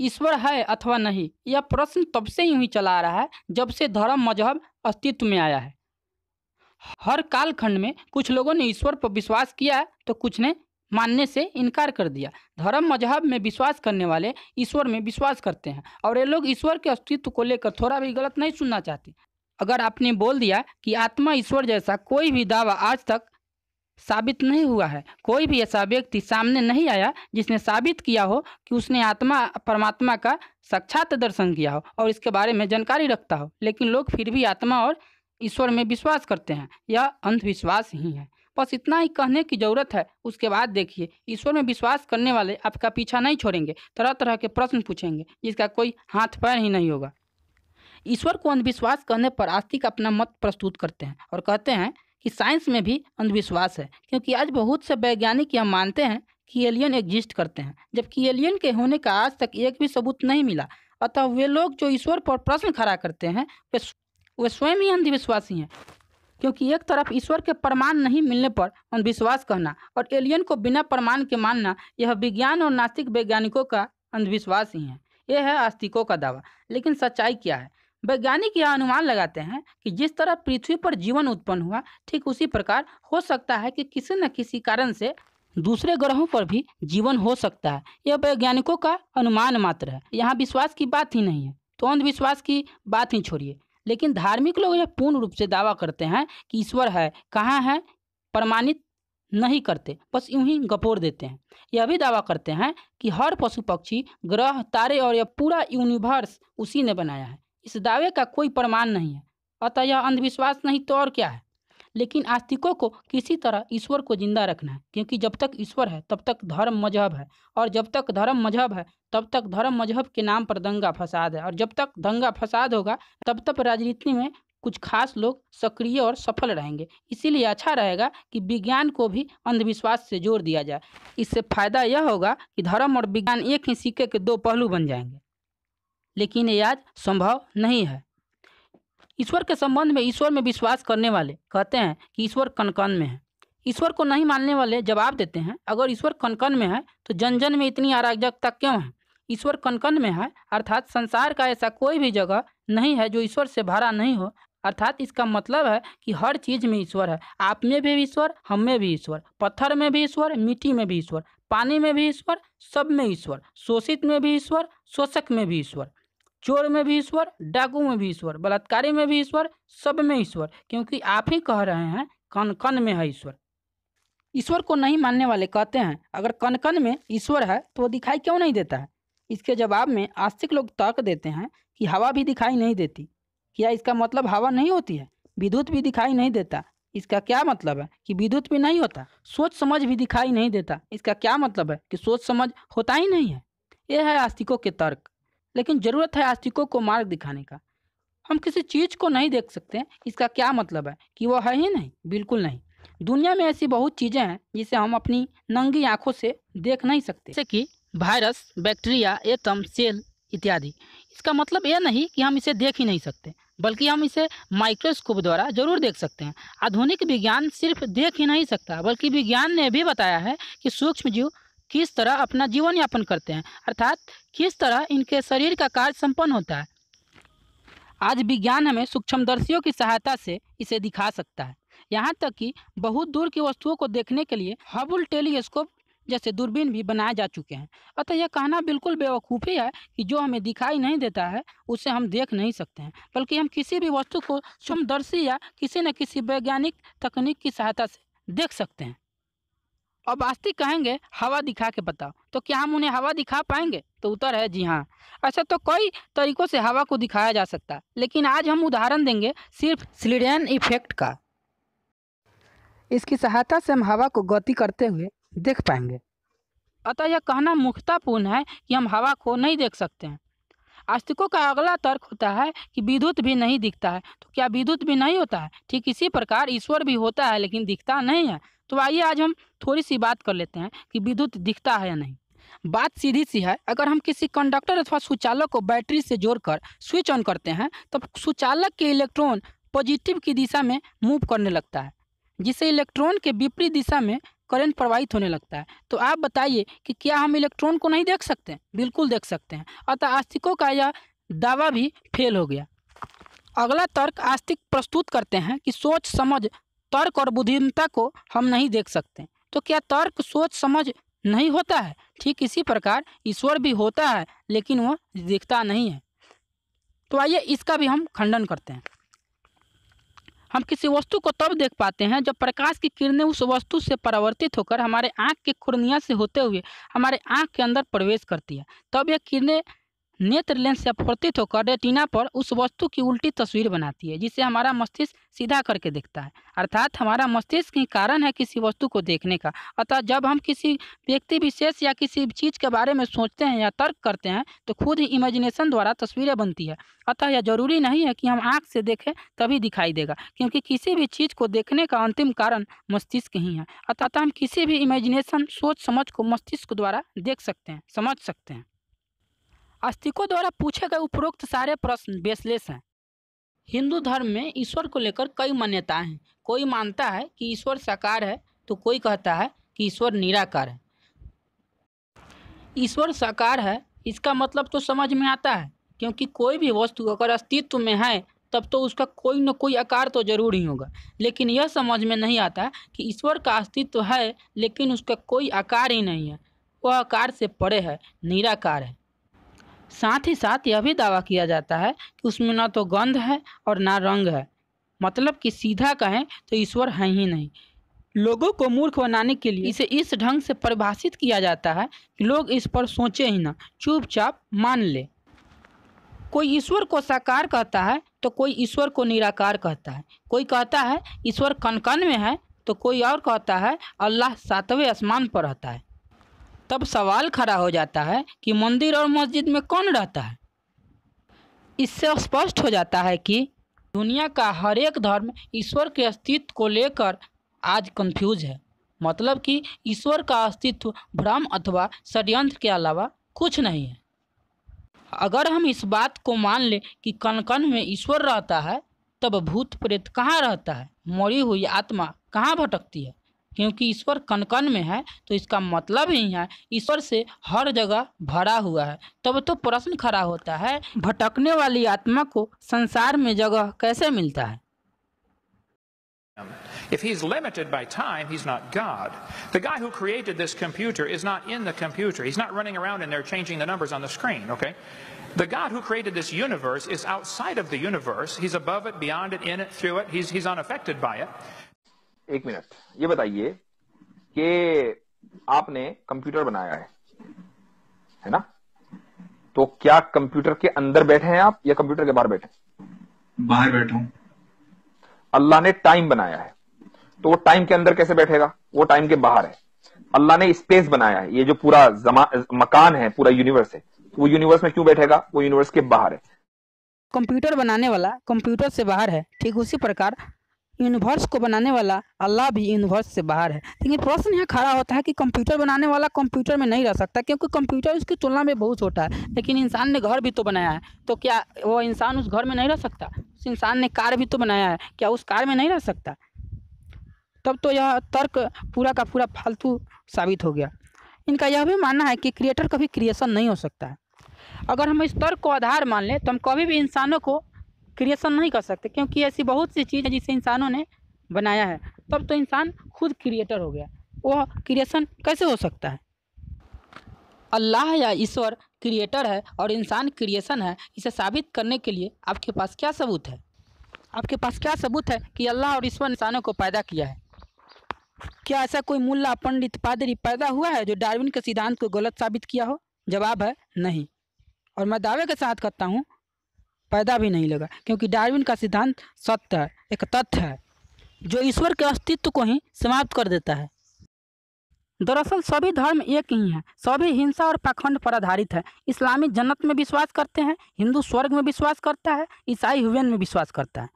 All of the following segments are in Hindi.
ईश्वर है अथवा नहीं यह प्रश्न तब से ही चला आ रहा है जब से धर्म मजहब अस्तित्व में आया है हर कालखंड में कुछ लोगों ने ईश्वर पर विश्वास किया है तो कुछ ने मानने से इनकार कर दिया धर्म मजहब में विश्वास करने वाले ईश्वर में विश्वास करते हैं और ये लोग ईश्वर के अस्तित्व को लेकर थोड़ा भी गलत नहीं सुनना चाहते अगर आपने बोल दिया कि आत्मा ईश्वर जैसा कोई भी दावा आज तक साबित नहीं हुआ है कोई भी ऐसा व्यक्ति सामने नहीं आया जिसने साबित किया हो कि उसने आत्मा परमात्मा का साक्षात दर्शन किया हो और इसके बारे में जानकारी रखता हो लेकिन लोग फिर भी आत्मा और ईश्वर में विश्वास करते हैं यह अंधविश्वास ही है बस इतना ही कहने की ज़रूरत है उसके बाद देखिए ईश्वर में विश्वास करने वाले आपका पीछा नहीं छोड़ेंगे तरह तरह के प्रश्न पूछेंगे जिसका कोई हाथ पैर ही नहीं होगा ईश्वर को अंधविश्वास कहने पर आस्तिक अपना मत प्रस्तुत करते हैं और कहते हैं कि साइंस में भी अंधविश्वास है क्योंकि आज बहुत से वैज्ञानिक यह मानते हैं कि एलियन एग्जिस्ट करते हैं जबकि एलियन के होने का आज तक एक भी सबूत नहीं मिला अतः वे लोग जो ईश्वर पर प्रश्न खड़ा करते हैं वे वे स्वयं ही अंधविश्वासी हैं क्योंकि एक तरफ ईश्वर के प्रमाण नहीं मिलने पर अंधविश्वास कहना और एलियन को बिना प्रमाण के मानना यह विज्ञान और नास्तिक वैज्ञानिकों का अंधविश्वास ही है यह है आस्तिकों का दावा लेकिन सच्चाई क्या है वैज्ञानिक यह अनुमान लगाते हैं कि जिस तरह पृथ्वी पर जीवन उत्पन्न हुआ ठीक उसी प्रकार हो सकता है कि किसी न किसी कारण से दूसरे ग्रहों पर भी जीवन हो सकता है यह वैज्ञानिकों का अनुमान मात्र है यहाँ विश्वास की बात ही नहीं है तो अंधविश्वास की बात ही छोड़िए लेकिन धार्मिक लोग यह पूर्ण रूप से दावा करते हैं कि ईश्वर है कहाँ है प्रमाणित नहीं करते बस यूं ही गपोर देते हैं यह भी दावा करते हैं कि हर पशु पक्षी ग्रह तारे और यह पूरा यूनिवर्स उसी ने बनाया है इस दावे का कोई प्रमाण नहीं है अतः यह अंधविश्वास नहीं तो और क्या है लेकिन आस्तिकों को किसी तरह ईश्वर को जिंदा रखना है क्योंकि जब तक ईश्वर है तब तक धर्म मजहब है और जब तक धर्म मजहब है तब तक धर्म मजहब के नाम पर दंगा फसाद है और जब तक दंगा फसाद होगा तब तक राजनीति में कुछ खास लोग सक्रिय और सफल रहेंगे इसीलिए अच्छा रहेगा कि विज्ञान को भी अंधविश्वास से जोड़ दिया जाए इससे फायदा यह होगा कि धर्म और विज्ञान एक ही सिक्के के दो पहलू बन जाएंगे लेकिन ये आज संभव नहीं है ईश्वर के संबंध में ईश्वर में विश्वास करने वाले कहते हैं कि ईश्वर कनकन में है ईश्वर को नहीं मानने वाले जवाब देते हैं अगर ईश्वर कनकन में है तो जन जन में इतनी अराजकता क्यों है ईश्वर कनकन में है अर्थात संसार का ऐसा कोई भी जगह नहीं है जो ईश्वर से भरा नहीं हो अर्थात इसका मतलब है कि हर चीज़ में ईश्वर है आप में भी ईश्वर हम में भी ईश्वर पत्थर में भी ईश्वर मिट्टी में भी ईश्वर पानी में भी ईश्वर सब में ईश्वर शोषित में भी ईश्वर शोषक में भी ईश्वर चोर में भी ईश्वर डाकू में भी ईश्वर बलात्कारी में भी ईश्वर सब में ईश्वर क्योंकि आप ही कह रहे हैं कन कन में है ईश्वर ईश्वर को नहीं मानने वाले कहते हैं अगर कन कन में ईश्वर है तो वो दिखाई क्यों नहीं देता है इसके जवाब में आस्तिक लोग तर्क देते हैं कि हवा भी दिखाई नहीं देती क्या इसका मतलब हवा नहीं होती है विद्युत भी दिखाई नहीं देता इसका क्या मतलब है कि विद्युत भी नहीं होता सोच समझ भी दिखाई नहीं देता इसका क्या मतलब है कि सोच समझ होता ही नहीं है यह है आस्तिकों के तर्क लेकिन ज़रूरत है आस्तिकों को मार्ग दिखाने का हम किसी चीज़ को नहीं देख सकते इसका क्या मतलब है कि वो है ही नहीं बिल्कुल नहीं दुनिया में ऐसी बहुत चीज़ें हैं जिसे हम अपनी नंगी आँखों से देख नहीं सकते जैसे कि वायरस बैक्टीरिया एटम सेल इत्यादि इसका मतलब यह नहीं कि हम इसे देख ही नहीं सकते बल्कि हम इसे माइक्रोस्कोप द्वारा जरूर देख सकते हैं आधुनिक विज्ञान सिर्फ देख ही नहीं सकता बल्कि विज्ञान ने भी बताया है कि सूक्ष्म जीव किस तरह अपना जीवन यापन करते हैं अर्थात किस तरह इनके शरीर का कार्य संपन्न होता है आज विज्ञान हमें सूक्ष्मदर्शियों की सहायता से इसे दिखा सकता है यहाँ तक कि बहुत दूर की वस्तुओं को देखने के लिए हबुल टेलीस्कोप जैसे दूरबीन भी बनाए जा चुके हैं अतः यह कहना बिल्कुल बेवकूफ़ी है कि जो हमें दिखाई नहीं देता है उसे हम देख नहीं सकते हैं बल्कि हम किसी भी वस्तु को सूक्ष्मदर्शी या किसी न किसी वैज्ञानिक तकनीक की सहायता से देख सकते हैं अब आस्ती कहेंगे हवा दिखा के बताओ तो क्या हम उन्हें हवा दिखा पाएंगे तो उत्तर है जी हाँ अच्छा तो कई तरीकों से हवा को दिखाया जा सकता है लेकिन आज हम उदाहरण देंगे सिर्फ स्लिडेन इफेक्ट का इसकी सहायता से हम हवा को गति करते हुए देख पाएंगे अतः यह कहना मुख्यतापूर्ण है कि हम हवा को नहीं देख सकते हैं आस्तिकों का अगला तर्क होता है कि विद्युत भी नहीं दिखता है तो क्या विद्युत भी नहीं होता है ठीक इसी प्रकार ईश्वर भी होता है लेकिन दिखता नहीं है तो आइए आज हम थोड़ी सी बात कर लेते हैं कि विद्युत दिखता है या नहीं बात सीधी सी है अगर हम किसी कंडक्टर अथवा सुचालक को बैटरी से जोड़कर स्विच ऑन करते हैं तब सुचालक के इलेक्ट्रॉन पॉजिटिव की दिशा में मूव करने लगता है जिससे इलेक्ट्रॉन के विपरीत दिशा में करंट प्रवाहित होने लगता है तो आप बताइए कि क्या हम इलेक्ट्रॉन को नहीं देख सकते बिल्कुल देख सकते हैं अतः आस्तिकों का यह दावा भी फेल हो गया अगला तर्क आस्तिक प्रस्तुत करते हैं कि सोच समझ तर्क और बुद्धिमता को हम नहीं देख सकते तो क्या तर्क सोच समझ नहीं होता है ठीक इसी प्रकार ईश्वर भी होता है लेकिन वह दिखता नहीं है तो आइए इसका भी हम खंडन करते हैं हम किसी वस्तु को तब देख पाते हैं जब प्रकाश की किरणें उस वस्तु से परावर्तित होकर हमारे आँख के खुरनिया से होते हुए हमारे आँख के अंदर प्रवेश करती है तब यह किरणें नेत्र लेंस से अपवर्तित होकर रेटिना पर उस वस्तु की उल्टी तस्वीर बनाती है जिसे हमारा मस्तिष्क सीधा करके देखता है अर्थात हमारा मस्तिष्क ही कारण है किसी वस्तु को देखने का अतः जब हम किसी व्यक्ति विशेष या किसी चीज़ के बारे में सोचते हैं या तर्क करते हैं तो खुद ही इमेजिनेशन द्वारा तस्वीरें बनती है अतः यह जरूरी नहीं है कि हम आँख से देखें तभी दिखाई देगा क्योंकि किसी भी चीज़ को देखने का अंतिम कारण मस्तिष्क ही है अतः हम किसी भी इमेजिनेशन सोच समझ को मस्तिष्क द्वारा देख सकते हैं समझ सकते हैं आस्तिकों द्वारा पूछे गए उपरोक्त सारे प्रश्न बेसलेस हैं हिंदू धर्म में ईश्वर को लेकर कई मान्यताएं हैं कोई मानता है कि ईश्वर साकार है तो कोई कहता है कि ईश्वर निराकार है ईश्वर साकार है इसका मतलब तो समझ में आता है क्योंकि कोई भी वस्तु अगर अस्तित्व में है तब तो उसका कोई न कोई आकार तो जरूर ही होगा लेकिन यह समझ में नहीं आता कि ईश्वर का अस्तित्व है लेकिन उसका कोई आकार ही नहीं है वह आकार से परे है निराकार है साथ ही साथ यह भी दावा किया जाता है कि उसमें ना तो गंध है और ना रंग है मतलब कि सीधा कहें तो ईश्वर है ही नहीं लोगों को मूर्ख बनाने के लिए इसे इस ढंग से परिभाषित किया जाता है कि लोग इस पर सोचें ही ना चुपचाप मान ले कोई ईश्वर को साकार कहता है तो कोई ईश्वर को निराकार कहता है कोई कहता है ईश्वर कनकन में है तो कोई और कहता है अल्लाह सातवें आसमान पर रहता है तब सवाल खड़ा हो जाता है कि मंदिर और मस्जिद में कौन रहता है इससे स्पष्ट हो जाता है कि दुनिया का हर एक धर्म ईश्वर के अस्तित्व को लेकर आज कंफ्यूज है मतलब कि ईश्वर का अस्तित्व भ्रम अथवा षड्यंत्र के अलावा कुछ नहीं है अगर हम इस बात को मान लें कि कण कण में ईश्वर रहता है तब भूत प्रेत कहाँ रहता है मरी हुई आत्मा कहाँ भटकती है क्योंकि ईश्वर कण कण में है तो इसका मतलब ही है ईश्वर से हर जगह भरा हुआ है तब तो प्रश्न खड़ा होता है भटकने वाली आत्मा को संसार में जगह कैसे मिलता है If he's limited by time, he's not God. The guy who created this computer is not in the computer. He's not running around in there changing the numbers on the screen, okay? The God who created this universe is outside of the universe. He's above it, beyond it, in it, through it. He's, he's unaffected by it. एक मिनट ये बताइए कि आपने कंप्यूटर बनाया है है ना तो क्या कंप्यूटर के अंदर बैठे हैं आप या कंप्यूटर के बाहर बैठे बाहर बैठा हूं अल्लाह ने टाइम बनाया है तो वो टाइम के अंदर कैसे बैठेगा वो टाइम के बाहर है अल्लाह ने स्पेस बनाया है ये जो पूरा जमा मकान है पूरा यूनिवर्स है तो वो यूनिवर्स में क्यों बैठेगा वो यूनिवर्स के बाहर है कंप्यूटर बनाने वाला कंप्यूटर से बाहर है ठीक उसी प्रकार यूनिवर्स को बनाने वाला अल्लाह भी यूनिवर्स से बाहर है लेकिन प्रश्न यहाँ खड़ा होता है कि कंप्यूटर बनाने वाला कंप्यूटर में नहीं रह सकता क्योंकि कंप्यूटर उसकी तुलना में बहुत छोटा है लेकिन इंसान ने घर भी तो बनाया है तो क्या वो इंसान उस घर में नहीं रह सकता उस इंसान ने कार भी तो बनाया है क्या उस कार में नहीं रह सकता तब तो यह तर्क पूरा का पूरा फालतू साबित हो गया इनका यह भी मानना है कि क्रिएटर कभी क्रिएशन नहीं हो सकता है अगर हम इस तर्क को आधार मान लें तो हम कभी भी इंसानों को क्रिएशन नहीं कर सकते क्योंकि ऐसी बहुत सी चीज़ है जिसे इंसानों ने बनाया है तब तो इंसान खुद क्रिएटर हो गया वह क्रिएशन कैसे हो सकता है अल्लाह या ईश्वर क्रिएटर है और इंसान क्रिएशन है इसे साबित करने के लिए आपके पास क्या सबूत है आपके पास क्या सबूत है कि अल्लाह और ईश्वर इंसानों को पैदा किया है क्या ऐसा कोई मुल्ला पंडित पादरी पैदा हुआ है जो डार्विन के सिद्धांत को गलत साबित किया हो जवाब है नहीं और मैं दावे के साथ कहता हूँ पैदा भी नहीं लगा क्योंकि डार्विन का सिद्धांत सत्य है एक तथ्य है जो ईश्वर के अस्तित्व को ही समाप्त कर देता है दरअसल सभी धर्म एक ही हैं सभी हिंसा और पाखंड पर आधारित है इस्लामी जन्नत में विश्वास करते हैं हिंदू स्वर्ग में विश्वास करता है ईसाई हुवेन में विश्वास करता है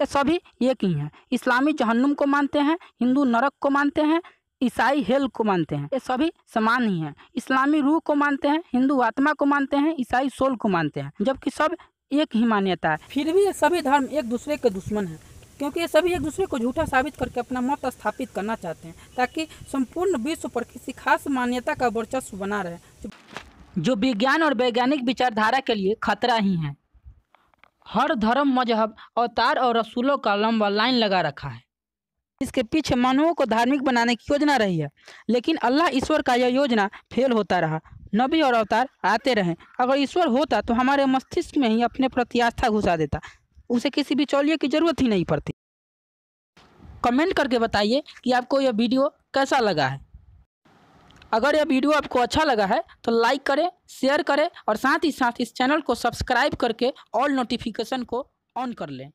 ये सभी एक ही हैं इस्लामी जहन्नुम को मानते हैं हिंदू नरक को मानते हैं ईसाई हेल को मानते हैं ये सभी समान ही हैं इस्लामी रूह को मानते हैं हिंदू आत्मा को मानते हैं ईसाई सोल को मानते हैं जबकि सब एक ही मान्यता है फिर भी ये सभी धर्म एक दूसरे के दुश्मन हैं क्योंकि ये सभी एक दूसरे को झूठा साबित करके अपना मत स्थापित करना चाहते हैं ताकि संपूर्ण विश्व पर किसी खास मान्यता का वर्चस्व बना रहे जो विज्ञान और वैज्ञानिक विचारधारा के लिए खतरा ही है हर धर्म मजहब अवतार और रसूलों का लंबा लाइन लगा रखा है इसके पीछे मानवों को धार्मिक बनाने की योजना रही है लेकिन अल्लाह ईश्वर का यह योजना फेल होता रहा नबी और अवतार आते रहें अगर ईश्वर होता तो हमारे मस्तिष्क में ही अपने प्रति आस्था घुसा देता उसे किसी बिचौलिए की ज़रूरत ही नहीं पड़ती कमेंट करके बताइए कि आपको यह वीडियो कैसा लगा है अगर यह वीडियो आपको अच्छा लगा है तो लाइक करें शेयर करें और साथ ही साथ इस चैनल को सब्सक्राइब करके ऑल नोटिफिकेशन को ऑन कर लें